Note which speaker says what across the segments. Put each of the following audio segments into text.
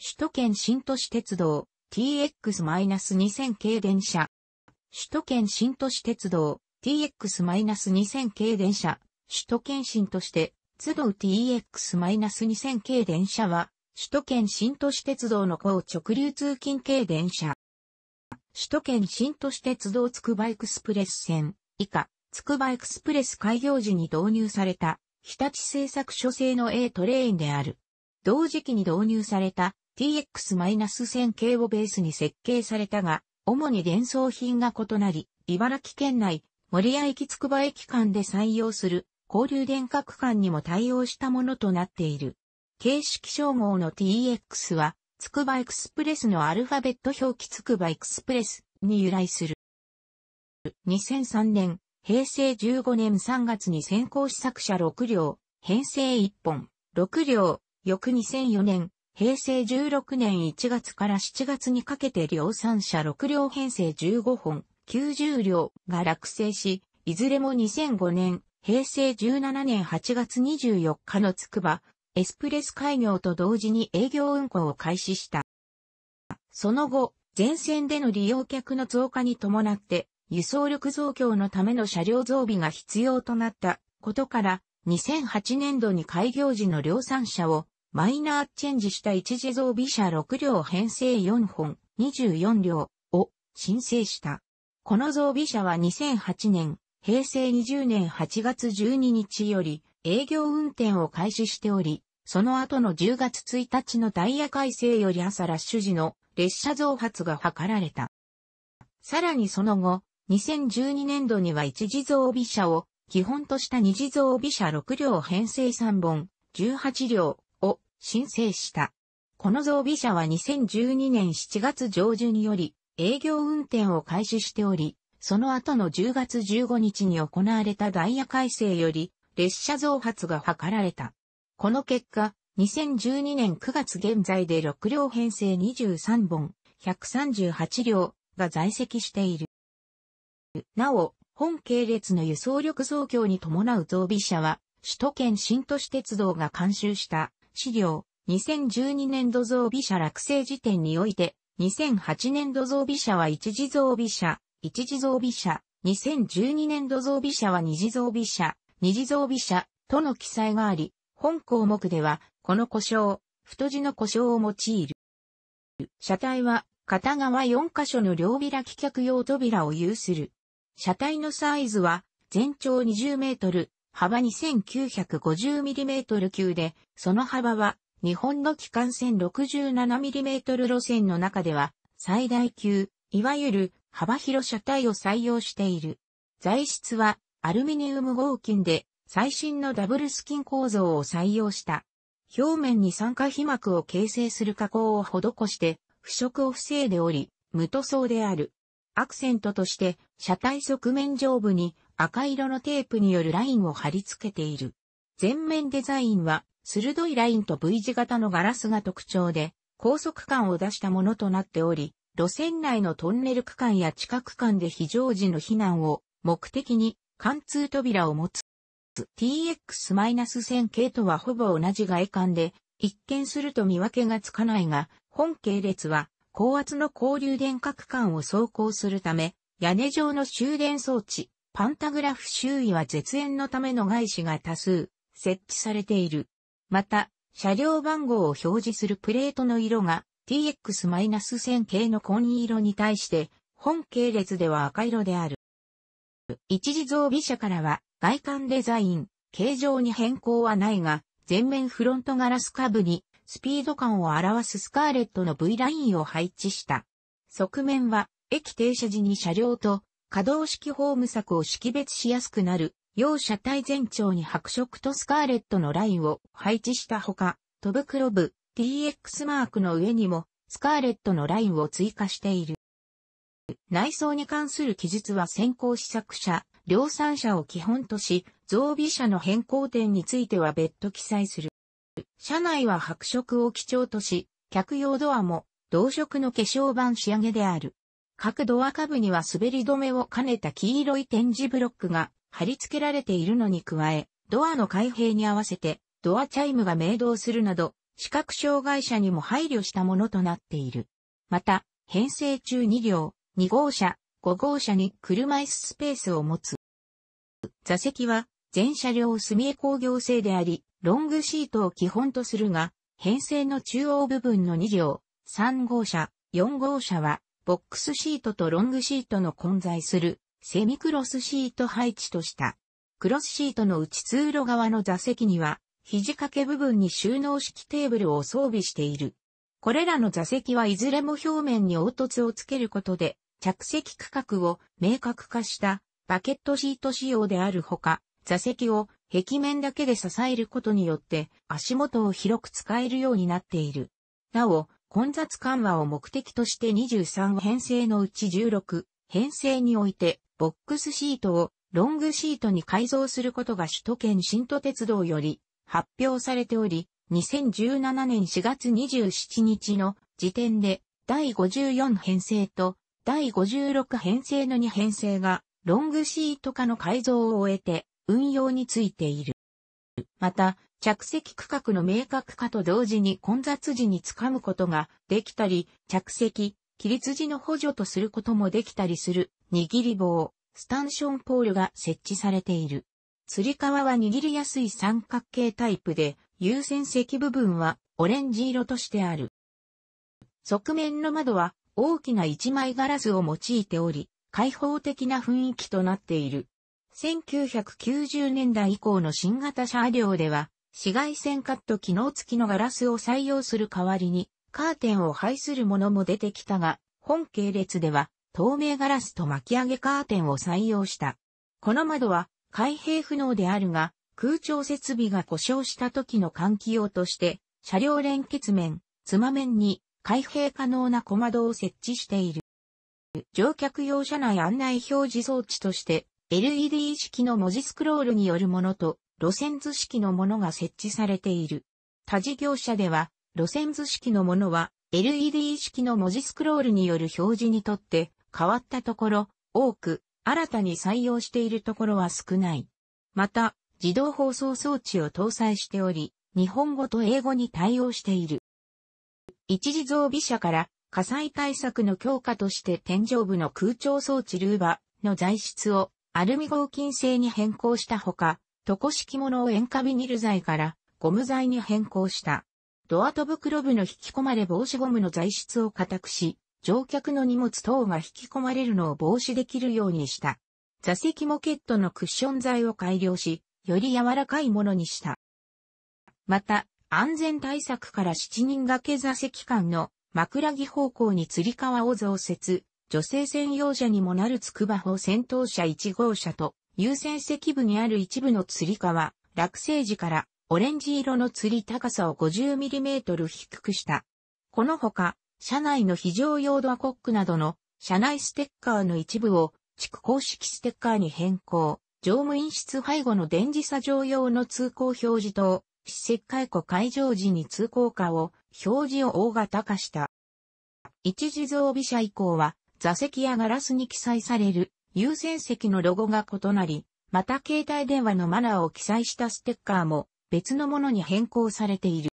Speaker 1: 首都圏新都市鉄道 TX-2000 系電車。首都圏新都市鉄道 TX-2000 系電車。首都圏新として都道 TX-2000 系電車は首都圏新都市鉄道の高直流通勤系電車。首都圏新都市鉄道つくばエクスプレス線以下、つくばエクスプレス開業時に導入された日立製作所製の A トレインである。同時期に導入された TX-1000 系をベースに設計されたが、主に伝装品が異なり、茨城県内、森谷駅つくば駅間で採用する交流電化区間にも対応したものとなっている。形式称号の TX は、つくばエクスプレスのアルファベット表記つくばエクスプレスに由来する。2003年、平成15年3月に先行試作車6両、編成1本、6両、翌2004年、平成16年1月から7月にかけて量産車6両編成15本、90両が落成し、いずれも2005年、平成17年8月24日のつくば、エスプレス開業と同時に営業運行を開始した。その後、全線での利用客の増加に伴って、輸送力増強のための車両増備が必要となったことから、2008年度に開業時の量産車をマイナーチェンジした一時増備車6両編成4本、24両を申請した。この増備車は2008年、平成20年8月12日より営業運転を開始しており、その後の10月1日のダイヤ改正より朝ラッシュ時の列車増発が図られた。さらにその後、2012年度には一時増備車を基本とした二次増備車6両編成3本、18両申請した。この増備車は2012年7月上旬より営業運転を開始しており、その後の10月15日に行われたダイヤ改正より列車増発が図られた。この結果、2012年9月現在で6両編成23本、138両が在籍している。なお、本系列の輸送力増強に伴う増備車は、首都圏新都市鉄道が監修した資料、2012年度増備者落成時点において、2008年度増備者は一次増備者、一次増備者、2012年度増備者は二次増備者、二次増備者、との記載があり、本項目では、この故障、太字の故障を用いる。車体は、片側4箇所の両開き客用扉を有する。車体のサイズは、全長20メートル、幅 2950mm 級で、その幅は日本の機関線 67mm 路線の中では最大級、いわゆる幅広車体を採用している。材質はアルミニウム合金で最新のダブルスキン構造を採用した。表面に酸化皮膜を形成する加工を施して腐食を防いでおり、無塗装である。アクセントとして車体側面上部に赤色のテープによるラインを貼り付けている。全面デザインは、鋭いラインと V 字型のガラスが特徴で、高速感を出したものとなっており、路線内のトンネル区間や地下区間で非常時の避難を目的に貫通扉を持つ。TX-1000 系とはほぼ同じ外観で、一見すると見分けがつかないが、本系列は高圧の交流電化区間を走行するため、屋根上の終電装置、パンタグラフ周囲は絶縁のための外資が多数設置されている。また、車両番号を表示するプレートの色が TX-1000 系の紺色に対して、本系列では赤色である。一時装備車からは外観デザイン、形状に変更はないが、前面フロントガラス下部にスピード感を表すスカーレットの V ラインを配置した。側面は駅停車時に車両と可動式ホーム柵を識別しやすくなる、要車体全長に白色とスカーレットのラインを配置したほか、トブクロブ TX マークの上にもスカーレットのラインを追加している。内装に関する記述は先行試作車、量産車を基本とし、増備車の変更点については別途記載する。車内は白色を基調とし、客用ドアも同色の化粧板仕上げである。各ドア下部には滑り止めを兼ねた黄色い点字ブロックが貼り付けられているのに加え、ドアの開閉に合わせてドアチャイムが鳴動するなど、視覚障害者にも配慮したものとなっている。また、編成中2両、2号車、5号車に車椅子スペースを持つ。座席は全車両住江工業製であり、ロングシートを基本とするが、編成の中央部分の2両、3号車、4号車はボックスシートとロングシートの混在するセミクロスシート配置とした。クロスシートの内通路側の座席には、肘掛け部分に収納式テーブルを装備している。これらの座席はいずれも表面に凹凸をつけることで、着席区画を明確化したバケットシート仕様であるほか、座席を壁面だけで支えることによって足元を広く使えるようになっている。なお、混雑緩和を目的として23編成のうち16編成において、ボックスシートをロングシートに改造することが首都圏新都鉄道より発表されており、2017年4月27日の時点で第54編成と第56編成の2編成がロングシート化の改造を終えて運用についている。また、着席区画の明確化と同時に混雑時につかむことができたり、着席、起立時の補助とすることもできたりする、握り棒、スタンションポールが設置されている。吊り革は握りやすい三角形タイプで、優先席部分はオレンジ色としてある。側面の窓は大きな一枚ガラスを用いており、開放的な雰囲気となっている。1990年代以降の新型車両では、紫外線カット機能付きのガラスを採用する代わりに、カーテンを配するものも出てきたが、本系列では透明ガラスと巻き上げカーテンを採用した。この窓は開閉不能であるが、空調設備が故障した時の換気用として、車両連結面、つま面に開閉可能な小窓を設置している。乗客用車内案内表示装置として、LED 式の文字スクロールによるものと、路線図式のものが設置されている。他事業者では、路線図式のものは LED 式の文字スクロールによる表示にとって変わったところ多く、新たに採用しているところは少ない。また、自動放送装置を搭載しており、日本語と英語に対応している。一時増備車から火災対策の強化として天井部の空調装置ルーバの材質をアルミ合金製に変更したほか、床敷物を塩化ビニル剤からゴム剤に変更した。ドアと袋部の引き込まれ防止ゴムの材質を固くし、乗客の荷物等が引き込まれるのを防止できるようにした。座席モケットのクッション材を改良し、より柔らかいものにした。また、安全対策から7人掛け座席間の枕木方向に吊り革を増設、女性専用車にもなる筑波砲戦闘車1号車と優先席部にある一部の釣り革、落成時からオレンジ色の釣り高さを 50mm 低くした。このほか、車内の非常用ドアコックなどの車内ステッカーの一部を地区公式ステッカーに変更。乗務員室背後の電磁作業用の通行表示灯、施設解雇開場時に通行化を表示を大型化した。一時増備車以降は座席やガラスに記載される優先席のロゴが異なり、また携帯電話のマナーを記載したステッカーも別のものに変更されている。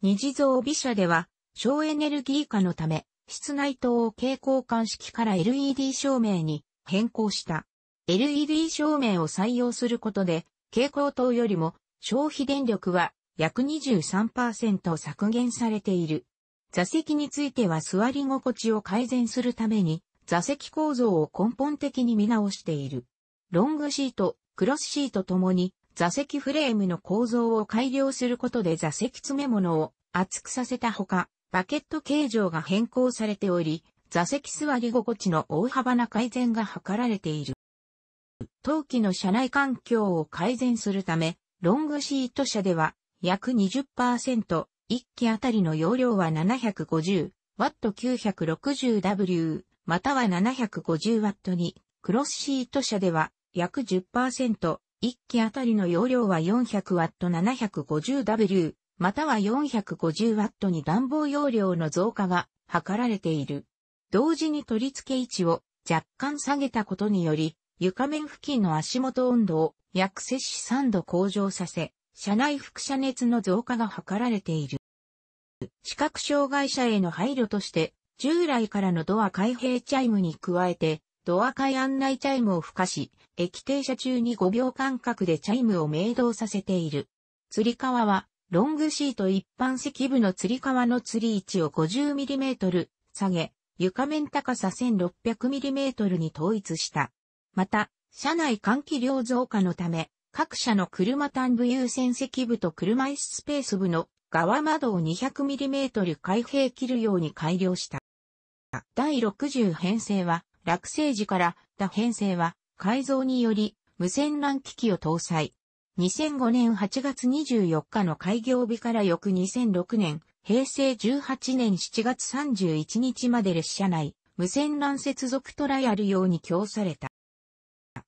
Speaker 1: 二次造美社では、省エネルギー化のため、室内灯を蛍光管式から LED 照明に変更した。LED 照明を採用することで、蛍光灯よりも消費電力は約23%削減されている。座席については座り心地を改善するために、座席構造を根本的に見直している。ロングシート、クロスシートともに座席フレームの構造を改良することで座席詰め物を厚くさせたほか、バケット形状が変更されており、座席座り心地の大幅な改善が図られている。当期の車内環境を改善するため、ロングシート車では約20%、1機あたりの容量は 750W960W または7 5 0トに、クロスシート車では約10%、1機あたりの容量は4 0 0ト7 5 0 w または4 5 0トに暖房容量の増加が図られている。同時に取り付け位置を若干下げたことにより、床面付近の足元温度を約摂氏3度向上させ、車内輻射熱の増加が図られている。視覚障害者への配慮として、従来からのドア開閉チャイムに加えて、ドア開案内チャイムを付加し、駅停車中に5秒間隔でチャイムを鳴動させている。釣り革は、ロングシート一般席部の釣り革の釣り位置を 50mm 下げ、床面高さ 1600mm に統一した。また、車内換気量増加のため、各社の車単部優先席部と車椅子スペース部の側窓を 200mm 開閉切るように改良した。第60編成は、落成時から打編成は、改造により、無線 LAN 機器を搭載。2005年8月24日の開業日から翌2006年、平成18年7月31日まで列車内、無線 LAN 接続トライアル用に供された。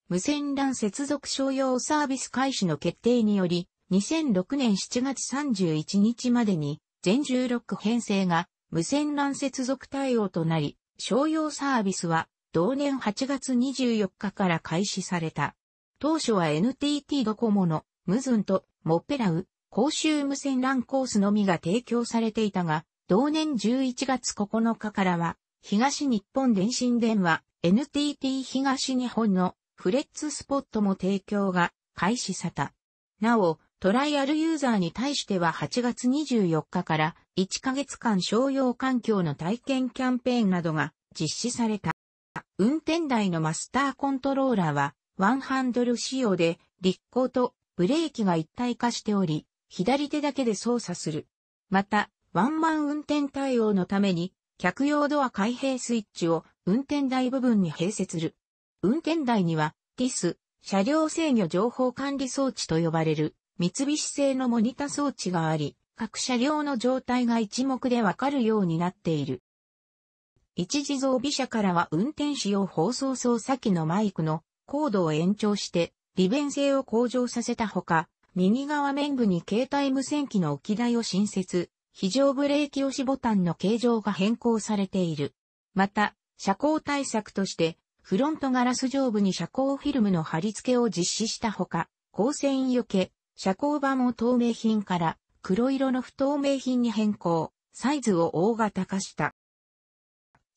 Speaker 1: 無線 LAN 接続商用サービス開始の決定により、2006年7月31日までに、全16編成が無線 LAN 接続対応となり、商用サービスは同年8月24日から開始された。当初は NTT ドコモのムズンとモッペラウ公衆無線 LAN コースのみが提供されていたが、同年11月9日からは東日本電信電話 NTT 東日本のフレッツスポットも提供が開始された。なお、トライアルユーザーに対しては8月24日から1ヶ月間商用環境の体験キャンペーンなどが実施された。運転台のマスターコントローラーはワンハンドル仕様で立行とブレーキが一体化しており、左手だけで操作する。また、ワンマン運転対応のために客用ドア開閉スイッチを運転台部分に併設する。運転台には TIS、車両制御情報管理装置と呼ばれる三菱製のモニタ装置があり、各車両の状態が一目でわかるようになっている。一時増備車からは運転士用放送操作機のマイクのコードを延長して利便性を向上させたほか、右側面部に携帯無線機の置き台を新設、非常ブレーキ押しボタンの形状が変更されている。また、車高対策として、フロントガラス上部に車高フィルムの貼り付けを実施したほか、光線よけ、車高板も透明品から黒色の不透明品に変更、サイズを大型化した。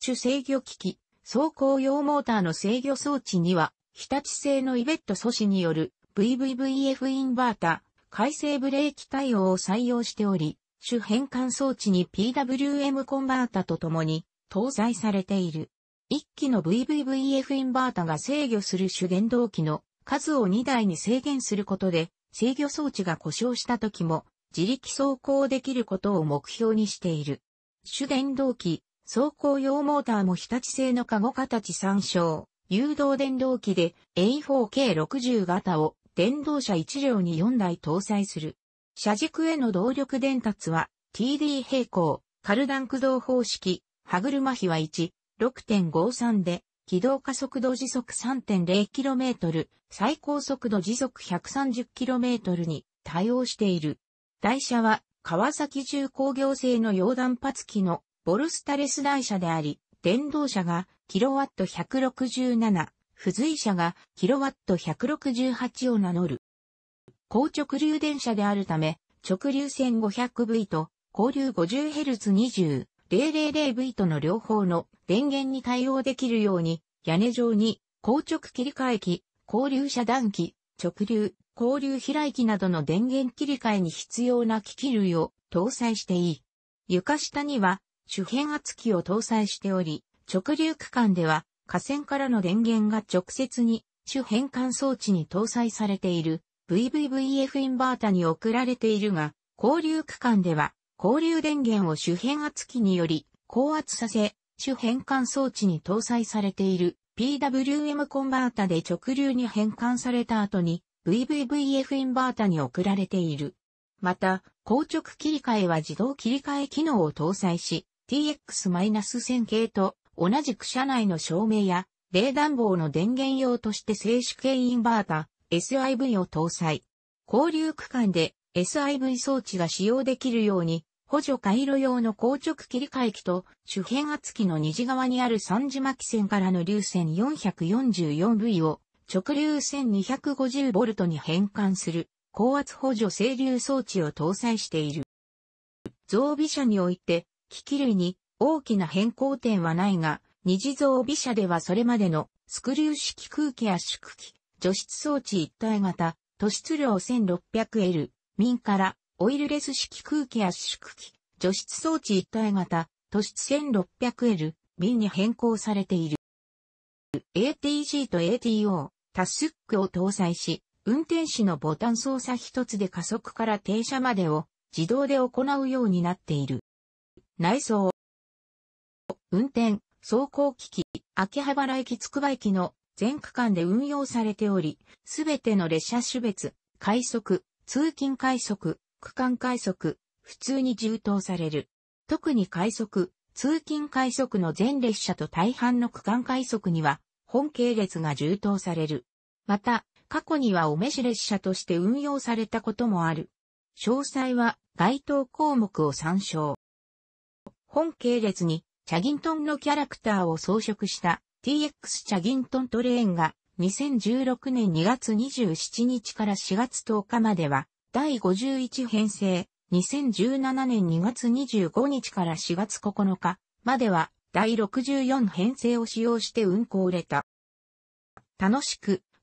Speaker 1: 主制御機器、走行用モーターの制御装置には、日立製のイベット素子による VVVF インバータ、回生ブレーキ対応を採用しており、主変換装置に PWM コンバータとともに搭載されている。一機の VVVF インバータが制御する主原動機の数を2台に制限することで、制御装置が故障した時も自力走行できることを目標にしている。主電動機、走行用モーターも日立製のカゴ形参照、誘導電動機で A4K60 型を電動車1両に4台搭載する。車軸への動力伝達は TD 平行、カルダン駆動方式、歯車比は1、6.53で、軌道加速度時速 3.0km、最高速度時速 130km に対応している。台車は川崎重工業製の溶断発機のボルスタレス台車であり、電動車がキロワット167、付随車がキロワット168を名乗る。高直流電車であるため、直流 1500V と交流 50Hz20.000V との両方の電源に対応できるように、屋根上に高直切り替え機、交流遮断機、直流、交流開きなどの電源切り替えに必要な機器類を搭載していい。床下には主変圧器を搭載しており、直流区間では架線からの電源が直接に主変換装置に搭載されている VVVF インバータに送られているが、交流区間では交流電源を主変圧器により高圧させ、主変換装置に搭載されている PWM コンバータで直流に変換された後に VVVF インバータに送られている。また、硬直切り替えは自動切り替え機能を搭載し、TX-1000 系と同じく車内の照明や冷暖房の電源用として静止系インバータ SIV を搭載。交流区間で SIV 装置が使用できるように補助回路用の硬直切り替え機と主変圧器の虹側にある三次巻線からの流線 444V を直流 1250V に変換する高圧補助整流装置を搭載している。増備車において、機器類に大きな変更点はないが、二次増備車ではそれまでのスクリュー式空気圧縮機、除湿装置一体型、都出量 1600L、民からオイルレス式空気圧縮機、除湿装置一体型、都出 1600L、民に変更されている。ATG と ATO、タスックを搭載し、運転士のボタン操作一つで加速から停車までを自動で行うようになっている。内装。運転、走行機器、秋葉原駅つくば駅の全区間で運用されており、すべての列車種別、快速、通勤快速、区間快速、普通に充当される。特に快速、通勤快速の全列車と大半の区間快速には、本系列が充当される。また、過去にはお召し列車として運用されたこともある。詳細は該当項目を参照。本系列にチャギントンのキャラクターを装飾した TX チャギントントレーンが2016年2月27日から4月10日までは第51編成、2017年2月25日から4月9日までは第64編成を使用して運行れた。楽しく